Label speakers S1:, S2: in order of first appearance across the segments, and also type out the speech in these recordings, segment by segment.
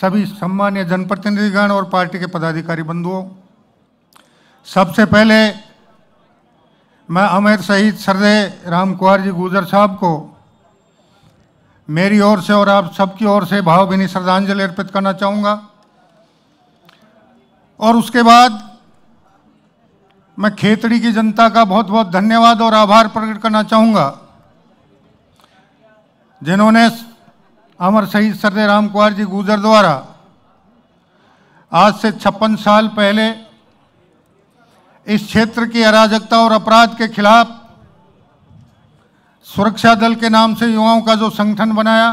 S1: सभी सम्मान्य जनप्रतिनिधिगण और पार्टी के पदाधिकारी बंधुओं सबसे पहले मैं अमेर शहीद सरदे राम कुमार जी गुजर साहब को मेरी ओर से और आप सबकी ओर से भावभीनी श्रद्धांजलि अर्पित करना चाहूँगा और उसके बाद मैं खेतड़ी की जनता का बहुत बहुत धन्यवाद और आभार प्रकट करना चाहूँगा जिन्होंने अमर शहीद सरदे राम कुमार जी गुजर द्वारा आज से छप्पन साल पहले इस क्षेत्र की अराजकता और अपराध के खिलाफ सुरक्षा दल के नाम से युवाओं का जो संगठन बनाया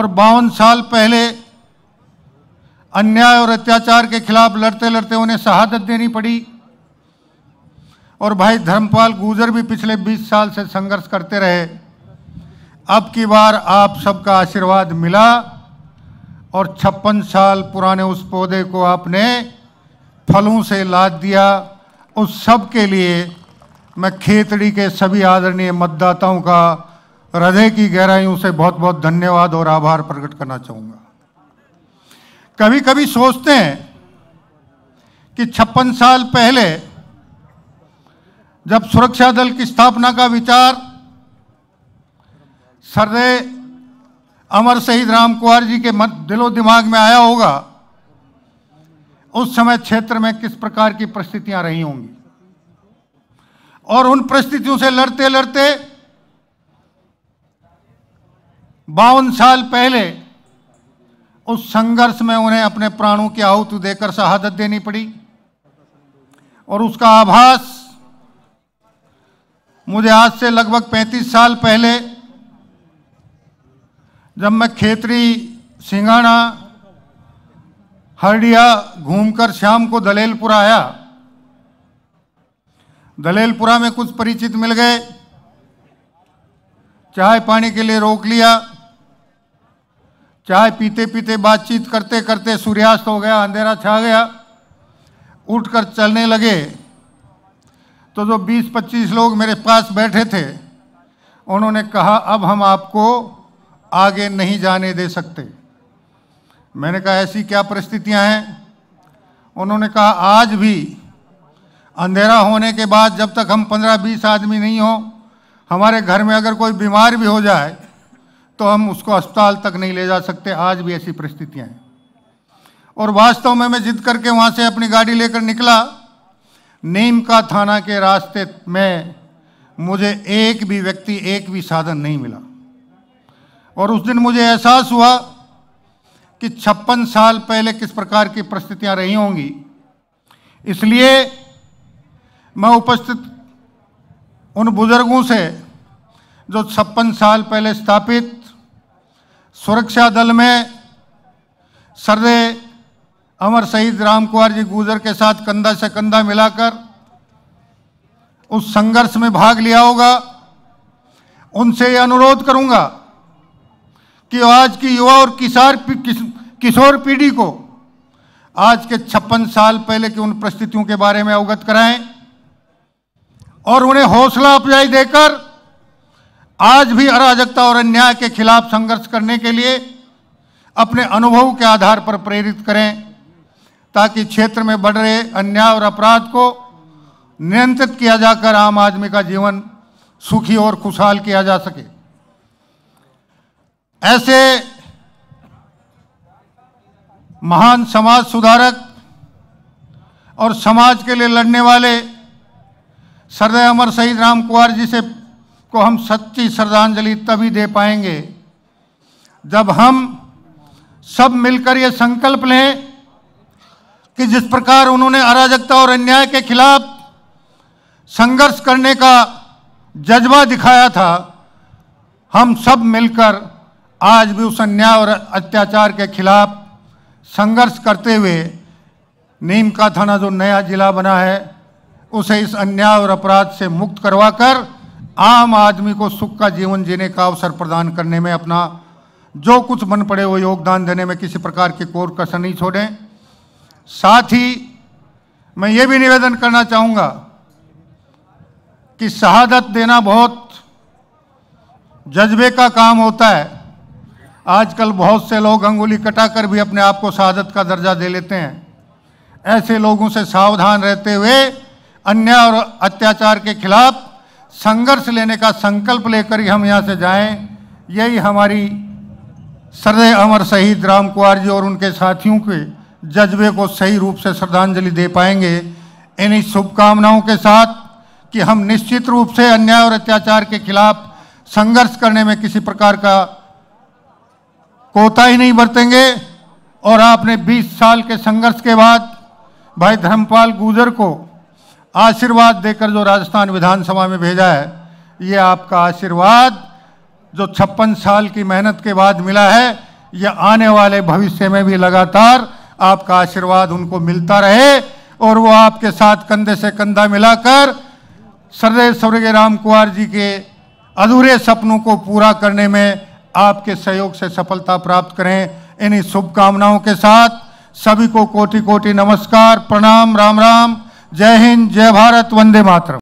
S1: और बावन साल पहले अन्याय और अत्याचार के खिलाफ लड़ते लड़ते उन्हें शहादत देनी पड़ी और भाई धर्मपाल गुजर भी पिछले 20 साल से संघर्ष करते रहे अब की बार आप सबका आशीर्वाद मिला और छप्पन साल पुराने उस पौधे को आपने फलों से लाद दिया उस सब के लिए मैं खेतड़ी के सभी आदरणीय मतदाताओं का हृदय की गहराइयों से बहुत बहुत धन्यवाद और आभार प्रकट करना चाहूँगा कभी कभी सोचते हैं कि छप्पन साल पहले जब सुरक्षा दल की स्थापना का विचार सरदे अमर शहीद राम कुमार जी के मत दिलो दिमाग में आया होगा उस समय क्षेत्र में किस प्रकार की परिस्थितियां रही होंगी और उन परिस्थितियों से लड़ते लड़ते बावन साल पहले उस संघर्ष में उन्हें अपने प्राणों की आहुति देकर शहादत देनी पड़ी और उसका आभास मुझे आज से लगभग 35 साल पहले जब मैं खेतरी सिंगाणा हरडिया घूमकर शाम को दलेलपुरा आया दलेलपुरा में कुछ परिचित मिल गए चाय पानी के लिए रोक लिया चाय पीते पीते बातचीत करते करते सूर्यास्त हो गया अंधेरा छा गया उठकर चलने लगे तो जो 20-25 लोग मेरे पास बैठे थे उन्होंने कहा अब हम आपको आगे नहीं जाने दे सकते मैंने कहा ऐसी क्या परिस्थितियां हैं उन्होंने कहा आज भी अंधेरा होने के बाद जब तक हम पंद्रह बीस आदमी नहीं हो हमारे घर में अगर कोई बीमार भी हो जाए तो हम उसको अस्पताल तक नहीं ले जा सकते आज भी ऐसी परिस्थितियाँ हैं और वास्तव में मैं जिद करके वहाँ से अपनी गाड़ी लेकर निकला नीम का थाना के रास्ते में मुझे एक भी व्यक्ति एक भी साधन नहीं मिला और उस दिन मुझे एहसास हुआ कि छप्पन साल पहले किस प्रकार की परिस्थितियां रही होंगी इसलिए मैं उपस्थित उन बुजुर्गों से जो छप्पन साल पहले स्थापित सुरक्षा दल में सरदे अमर शहीद राम कुमार जी गुजर के साथ कंधा से कंधा मिलाकर उस संघर्ष में भाग लिया होगा उनसे ये अनुरोध करूंगा कि आज की युवा और किसार किस, किशोर पीढ़ी को आज के छप्पन साल पहले की उन परिस्थितियों के बारे में अवगत कराएं और उन्हें हौसला अफजाई देकर आज भी अराजकता और अन्याय के खिलाफ संघर्ष करने के लिए अपने अनुभव के आधार पर प्रेरित करें ताकि क्षेत्र में बढ़ रहे अन्याय और अपराध को नियंत्रित किया जाकर आम आदमी का जीवन सुखी और खुशहाल किया जा सके ऐसे महान समाज सुधारक और समाज के लिए लड़ने वाले सरदार अमर शहीद राम कुमार जी से को हम सच्ची श्रद्धांजलि तभी दे पाएंगे जब हम सब मिलकर ये संकल्प लें कि जिस प्रकार उन्होंने अराजकता और अन्याय के खिलाफ संघर्ष करने का जज्बा दिखाया था हम सब मिलकर आज भी उस अन्याय और अत्याचार के खिलाफ संघर्ष करते हुए नीम का थाना जो नया जिला बना है उसे इस अन्याय और अपराध से मुक्त करवाकर आम आदमी को सुख का जीवन जीने का अवसर प्रदान करने में अपना जो कुछ मन पड़े वो योगदान देने में किसी प्रकार की कोर कसर नहीं छोड़ें साथ ही मैं ये भी निवेदन करना चाहूँगा कि शहादत देना बहुत जज्बे का काम होता है आजकल बहुत से लोग अंगुली कटाकर भी अपने आप को शहादत का दर्जा दे लेते हैं ऐसे लोगों से सावधान रहते हुए अन्याय और अत्याचार के खिलाफ संघर्ष लेने का संकल्प लेकर ही हम यहाँ से जाएं यही हमारी सरदे अमर शहीद राम कुमार जी और उनके साथियों के जज्बे को सही रूप से श्रद्धांजलि दे पाएंगे इन्हीं शुभकामनाओं के साथ कि हम निश्चित रूप से अन्याय और अत्याचार के खिलाफ संघर्ष करने में किसी प्रकार का कोताही नहीं बरतेंगे और आपने 20 साल के संघर्ष के बाद भाई धर्मपाल गुजर को आशीर्वाद देकर जो राजस्थान विधानसभा में भेजा है ये आपका आशीर्वाद जो छप्पन साल की मेहनत के बाद मिला है यह आने वाले भविष्य में भी लगातार आपका आशीर्वाद उनको मिलता रहे और वो आपके साथ कंधे से कंधा मिलाकर सरदेव स्वर्गीय राम कुमार जी के अधूरे सपनों को पूरा करने में आपके सहयोग से सफलता प्राप्त करें इन्हीं शुभकामनाओं के साथ सभी को कोटि कोटि नमस्कार प्रणाम राम राम जय हिंद जय भारत वंदे मातरम